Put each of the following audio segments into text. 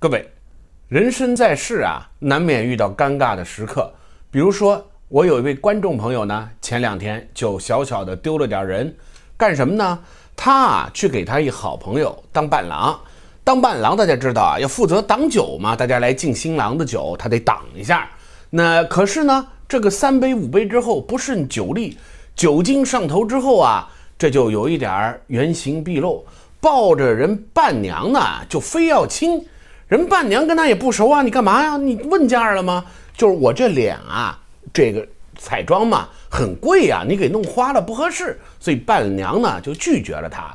各位，人生在世啊，难免遇到尴尬的时刻。比如说，我有一位观众朋友呢，前两天就小小的丢了点人。干什么呢？他啊去给他一好朋友当伴郎。当伴郎，大家知道啊，要负责挡酒嘛。大家来敬新郎的酒，他得挡一下。那可是呢，这个三杯五杯之后，不胜酒力，酒精上头之后啊，这就有一点儿原形毕露，抱着人伴娘呢，就非要亲。人伴娘跟他也不熟啊，你干嘛呀？你问价了吗？就是我这脸啊，这个彩妆嘛很贵呀，你给弄花了不合适，所以伴娘呢就拒绝了他。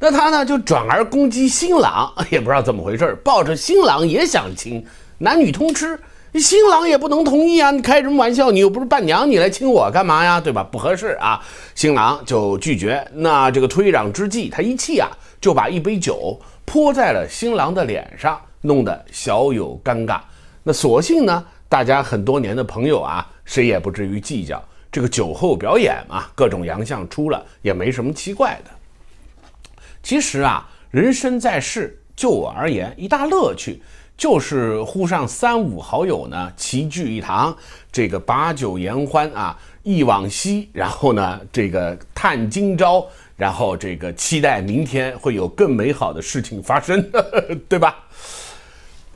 那他呢就转而攻击新郎，也不知道怎么回事，抱着新郎也想亲，男女通吃。新郎也不能同意啊，你开什么玩笑？你又不是伴娘，你来亲我干嘛呀？对吧？不合适啊，新郎就拒绝。那这个推攘之际，他一气啊，就把一杯酒泼在了新郎的脸上。弄得小有尴尬，那索性呢？大家很多年的朋友啊，谁也不至于计较这个酒后表演嘛，各种洋相出了也没什么奇怪的。其实啊，人生在世，就我而言，一大乐趣就是呼上三五好友呢，齐聚一堂，这个把酒言欢啊，忆往昔，然后呢，这个叹今朝，然后这个期待明天会有更美好的事情发生，对吧？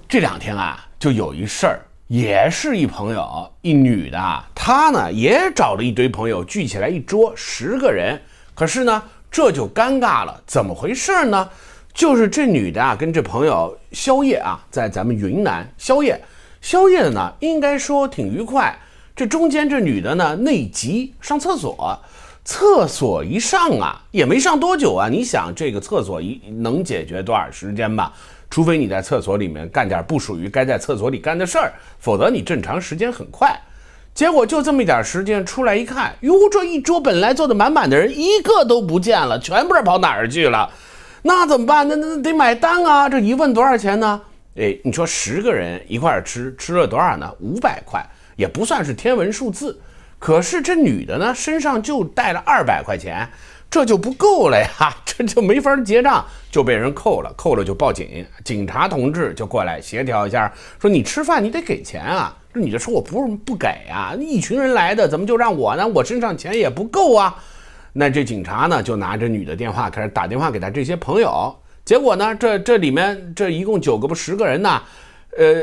这两天啊，就有一事儿，也是一朋友一女的，她呢也找了一堆朋友聚起来一桌十个人，可是呢这就尴尬了，怎么回事呢？就是这女的啊跟这朋友宵夜啊，在咱们云南宵夜，宵夜呢应该说挺愉快，这中间这女的呢内急上厕所，厕所一上啊也没上多久啊，你想这个厕所一能解决多少时间吧？除非你在厕所里面干点不属于该在厕所里干的事儿，否则你正常时间很快。结果就这么一点时间出来一看，哟，这一桌本来坐的满满的，人一个都不见了，全不知道跑哪儿去了。那怎么办？那那得买单啊！这一问多少钱呢？哎，你说十个人一块儿吃吃了多少呢？五百块也不算是天文数字，可是这女的呢，身上就带了二百块钱。这就不够了呀，这就没法结账，就被人扣了，扣了就报警，警察同志就过来协调一下，说你吃饭你得给钱啊。这女的说我不是不给啊，一群人来的，怎么就让我呢？我身上钱也不够啊。那这警察呢，就拿着女的电话开始打电话给她这些朋友，结果呢，这这里面这一共九个不十个人呢，呃，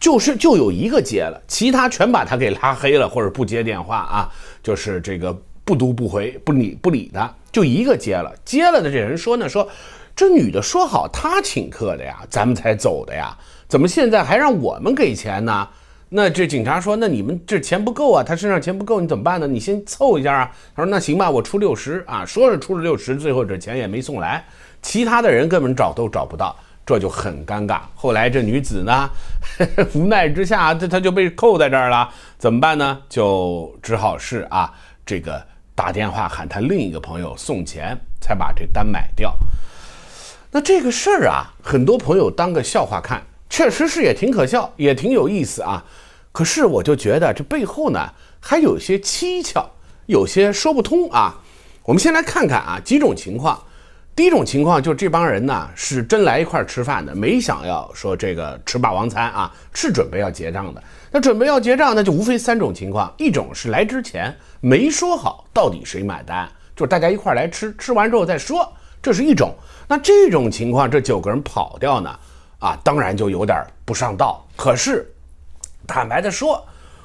就是就有一个接了，其他全把她给拉黑了或者不接电话啊，就是这个。不读不回不理不理的，就一个接了接了的这人说呢说，这女的说好他请客的呀，咱们才走的呀，怎么现在还让我们给钱呢？那这警察说，那你们这钱不够啊，他身上钱不够，你怎么办呢？你先凑一下啊。他说那行吧，我出六十啊。说是出了六十，最后这钱也没送来，其他的人根本找都找不到，这就很尴尬。后来这女子呢，无奈之下，她她就被扣在这儿了，怎么办呢？就只好是啊，这个。打电话喊他另一个朋友送钱，才把这单买掉。那这个事儿啊，很多朋友当个笑话看，确实是也挺可笑，也挺有意思啊。可是我就觉得这背后呢，还有些蹊跷，有些说不通啊。我们先来看看啊几种情况。第一种情况就是这帮人呢是真来一块吃饭的，没想要说这个吃霸王餐啊，是准备要结账的。那准备要结账，那就无非三种情况：一种是来之前没说好到底谁买单，就是大家一块来吃，吃完之后再说，这是一种。那这种情况，这九个人跑掉呢，啊，当然就有点不上道。可是坦白的说，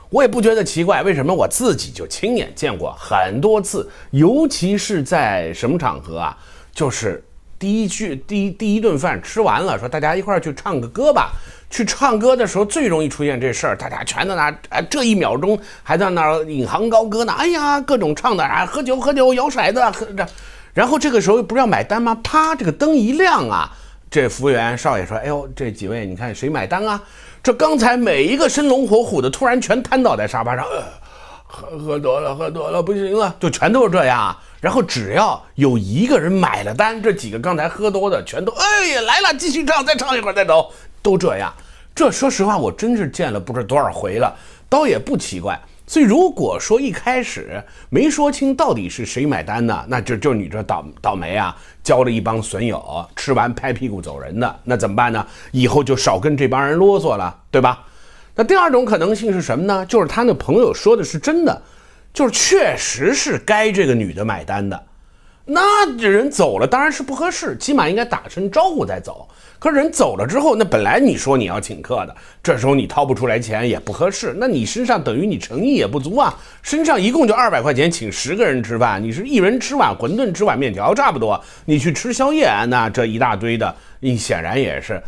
我也不觉得奇怪，为什么我自己就亲眼见过很多次，尤其是在什么场合啊？就是第一句，第一第一顿饭吃完了，说大家一块儿去唱个歌吧。去唱歌的时候最容易出现这事儿，大家全都那啊，这一秒钟还在那儿引吭高歌呢。哎呀，各种唱的啊，喝酒喝酒，摇骰子喝着。然后这个时候不是要买单吗？啪，这个灯一亮啊，这服务员少爷说：“哎呦，这几位，你看谁买单啊？”这刚才每一个生龙活虎的，突然全瘫倒在沙发上，喝喝多了，喝多了不行了，就全都是这样。然后只要有一个人买了单，这几个刚才喝多的全都哎呀来了，继续唱，再唱一会儿再走，都这样。这说实话，我真是见了不知多少回了，倒也不奇怪。所以如果说一开始没说清到底是谁买单呢，那就就你这倒倒霉啊，交了一帮损友，吃完拍屁股走人的那怎么办呢？以后就少跟这帮人啰嗦了，对吧？那第二种可能性是什么呢？就是他那朋友说的是真的。就是确实是该这个女的买单的，那人走了当然是不合适，起码应该打声招呼再走。可人走了之后，那本来你说你要请客的，这时候你掏不出来钱也不合适，那你身上等于你诚意也不足啊。身上一共就二百块钱，请十个人吃饭，你是一人吃碗馄饨，吃碗面条差不多。你去吃宵夜，那这一大堆的，你显然也是，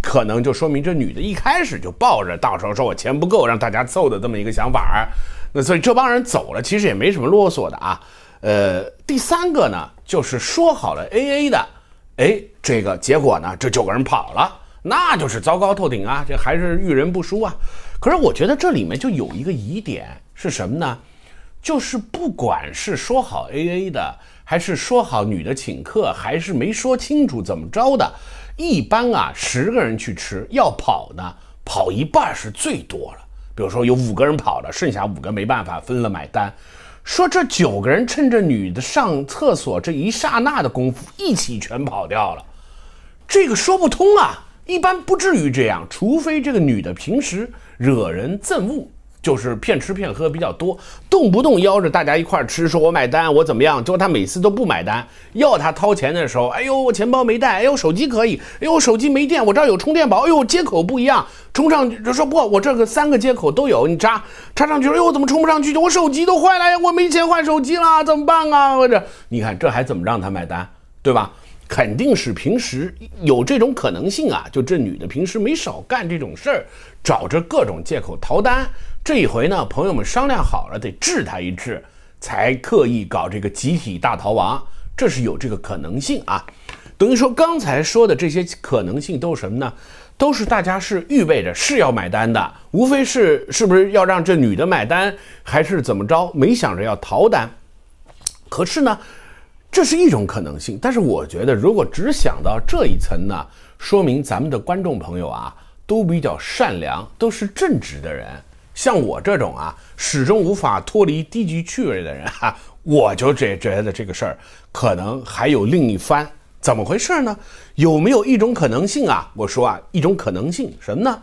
可能就说明这女的一开始就抱着到时候说我钱不够，让大家凑的这么一个想法。那所以这帮人走了，其实也没什么啰嗦的啊。呃，第三个呢，就是说好了 AA 的，哎，这个结果呢，这九个人跑了，那就是糟糕透顶啊！这还是遇人不淑啊。可是我觉得这里面就有一个疑点是什么呢？就是不管是说好 AA 的，还是说好女的请客，还是没说清楚怎么着的，一般啊，十个人去吃要跑呢，跑一半是最多了。比如说有五个人跑了，剩下五个没办法分了买单，说这九个人趁着女的上厕所这一刹那的功夫，一起全跑掉了，这个说不通啊，一般不至于这样，除非这个女的平时惹人憎恶。就是骗吃骗喝比较多，动不动邀着大家一块儿吃，说我买单，我怎么样？结果他每次都不买单，要他掏钱的时候，哎呦，我钱包没带，哎呦，手机可以，哎呦，手机没电，我这儿有充电宝，哎呦，接口不一样，充上就说不，我这个三个接口都有，你插插上去，哎呦，怎么充不上去？我手机都坏了，我没钱换手机了，怎么办啊？或者你看这还怎么让他买单，对吧？肯定是平时有这种可能性啊，就这女的平时没少干这种事儿，找着各种借口逃单。这一回呢，朋友们商量好了，得治他一治，才刻意搞这个集体大逃亡，这是有这个可能性啊。等于说刚才说的这些可能性都是什么呢？都是大家是预备着是要买单的，无非是是不是要让这女的买单，还是怎么着？没想着要逃单。可是呢，这是一种可能性。但是我觉得，如果只想到这一层呢，说明咱们的观众朋友啊，都比较善良，都是正直的人。像我这种啊，始终无法脱离低级趣味的人啊，我就这觉得这个事儿可能还有另一番怎么回事呢？有没有一种可能性啊？我说啊，一种可能性什么呢？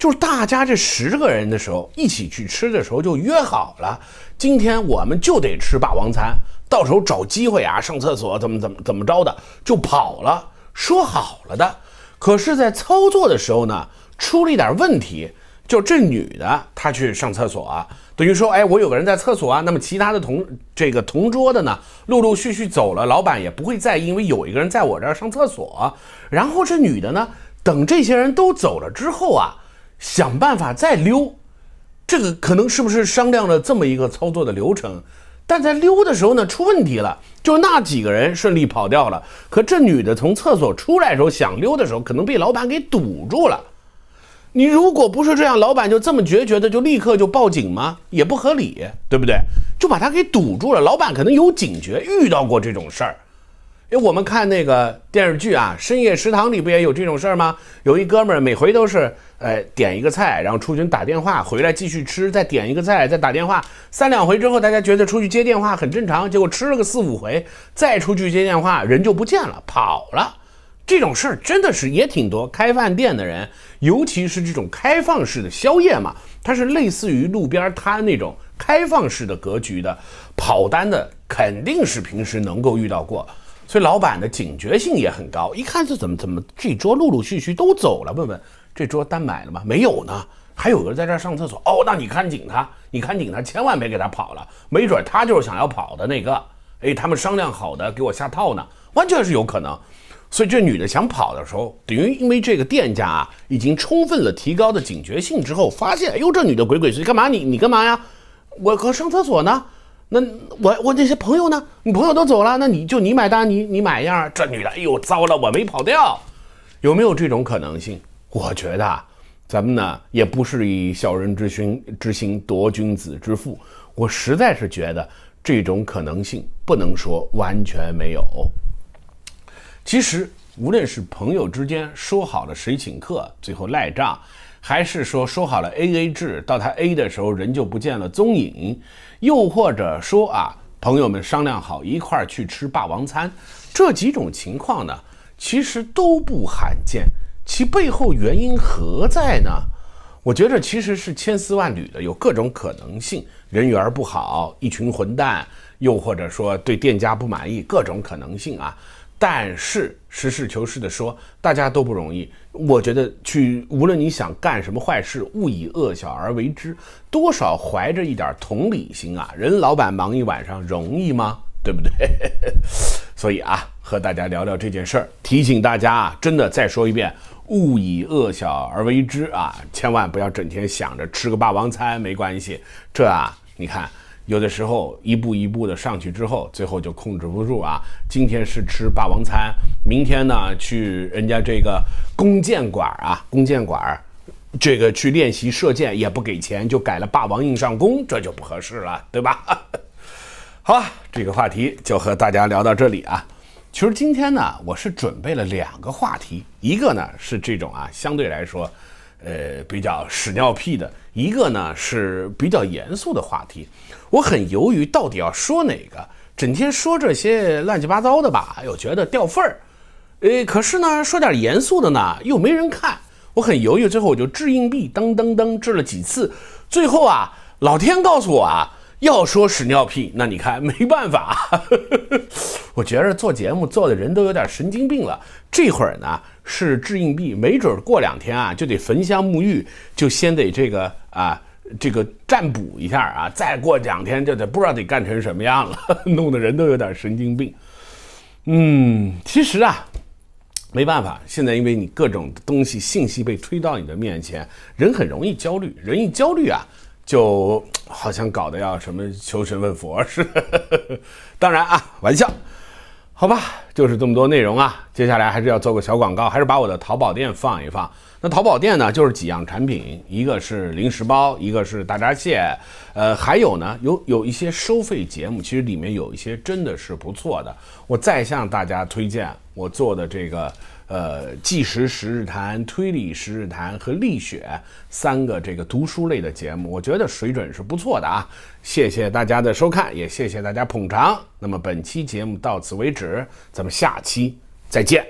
就是大家这十个人的时候一起去吃的时候就约好了，今天我们就得吃霸王餐，到时候找机会啊上厕所怎么怎么怎么着的就跑了，说好了的。可是，在操作的时候呢，出了一点问题。就这女的，她去上厕所，等于说，哎，我有个人在厕所啊。那么其他的同这个同桌的呢，陆陆续续走了，老板也不会在意，因为有一个人在我这儿上厕所。然后这女的呢，等这些人都走了之后啊，想办法再溜。这个可能是不是商量了这么一个操作的流程？但在溜的时候呢，出问题了，就那几个人顺利跑掉了，可这女的从厕所出来的时候，想溜的时候，可能被老板给堵住了。你如果不是这样，老板就这么决绝的就立刻就报警吗？也不合理，对不对？就把他给堵住了。老板可能有警觉，遇到过这种事儿。为我们看那个电视剧啊，《深夜食堂》里不也有这种事儿吗？有一哥们儿每回都是，呃，点一个菜，然后出去打电话，回来继续吃，再点一个菜，再打电话，三两回之后，大家觉得出去接电话很正常，结果吃了个四五回，再出去接电话，人就不见了，跑了。这种事儿真的是也挺多，开饭店的人，尤其是这种开放式的宵夜嘛，它是类似于路边摊那种开放式的格局的，跑单的肯定是平时能够遇到过，所以老板的警觉性也很高，一看这怎么怎么这桌陆陆续续都走了，问问这桌单买了吗？没有呢？还有个人在这儿上厕所，哦，那你看紧他，你看紧他，千万别给他跑了，没准他就是想要跑的那个，哎，他们商量好的给我下套呢，完全是有可能。所以这女的想跑的时候，等于因为这个店家啊，已经充分了提高了警觉性之后，发现哎呦这女的鬼鬼祟祟干嘛？你你干嘛呀？我我上厕所呢。那我我那些朋友呢？你朋友都走了，那你就你买单，你你买样。这女的哎呦糟了，我没跑掉。有没有这种可能性？我觉得咱们呢也不是以小人之心之心夺君子之腹。我实在是觉得这种可能性不能说完全没有。其实，无论是朋友之间说好了谁请客，最后赖账，还是说说好了 A A 制，到他 A 的时候人就不见了踪影，又或者说啊，朋友们商量好一块儿去吃霸王餐，这几种情况呢，其实都不罕见。其背后原因何在呢？我觉得其实是千丝万缕的，有各种可能性：人缘不好，一群混蛋，又或者说对店家不满意，各种可能性啊。但是实事求是地说，大家都不容易。我觉得去，无论你想干什么坏事，勿以恶小而为之，多少怀着一点同理心啊！人老板忙一晚上容易吗？对不对？所以啊，和大家聊聊这件事儿，提醒大家啊，真的再说一遍，勿以恶小而为之啊！千万不要整天想着吃个霸王餐，没关系。这啊，你看。有的时候一步一步的上去之后，最后就控制不住啊！今天是吃霸王餐，明天呢去人家这个弓箭馆啊，弓箭馆，这个去练习射箭也不给钱，就改了霸王硬上弓，这就不合适了，对吧？好，这个话题就和大家聊到这里啊。其实今天呢，我是准备了两个话题，一个呢是这种啊，相对来说。呃，比较屎尿屁的一个呢是比较严肃的话题，我很犹豫到底要说哪个，整天说这些乱七八糟的吧，又觉得掉份儿，呃，可是呢说点严肃的呢又没人看，我很犹豫，最后我就掷硬币，噔噔噔掷了几次，最后啊老天告诉我啊。要说屎尿屁，那你看没办法，我觉着做节目做的人都有点神经病了。这会儿呢是掷硬币，没准过两天啊就得焚香沐浴，就先得这个啊这个占卜一下啊，再过两天就得不知道得干成什么样了，弄得人都有点神经病。嗯，其实啊没办法，现在因为你各种东西信息被推到你的面前，人很容易焦虑，人一焦虑啊。就好像搞得要什么求神问佛似的，当然啊，玩笑，好吧，就是这么多内容啊，接下来还是要做个小广告，还是把我的淘宝店放一放。那淘宝店呢，就是几样产品，一个是零食包，一个是大闸蟹，呃，还有呢，有有一些收费节目，其实里面有一些真的是不错的。我再向大家推荐我做的这个，呃，纪实十日谈、推理十日谈和力雪三个这个读书类的节目，我觉得水准是不错的啊。谢谢大家的收看，也谢谢大家捧场。那么本期节目到此为止，咱们下期再见。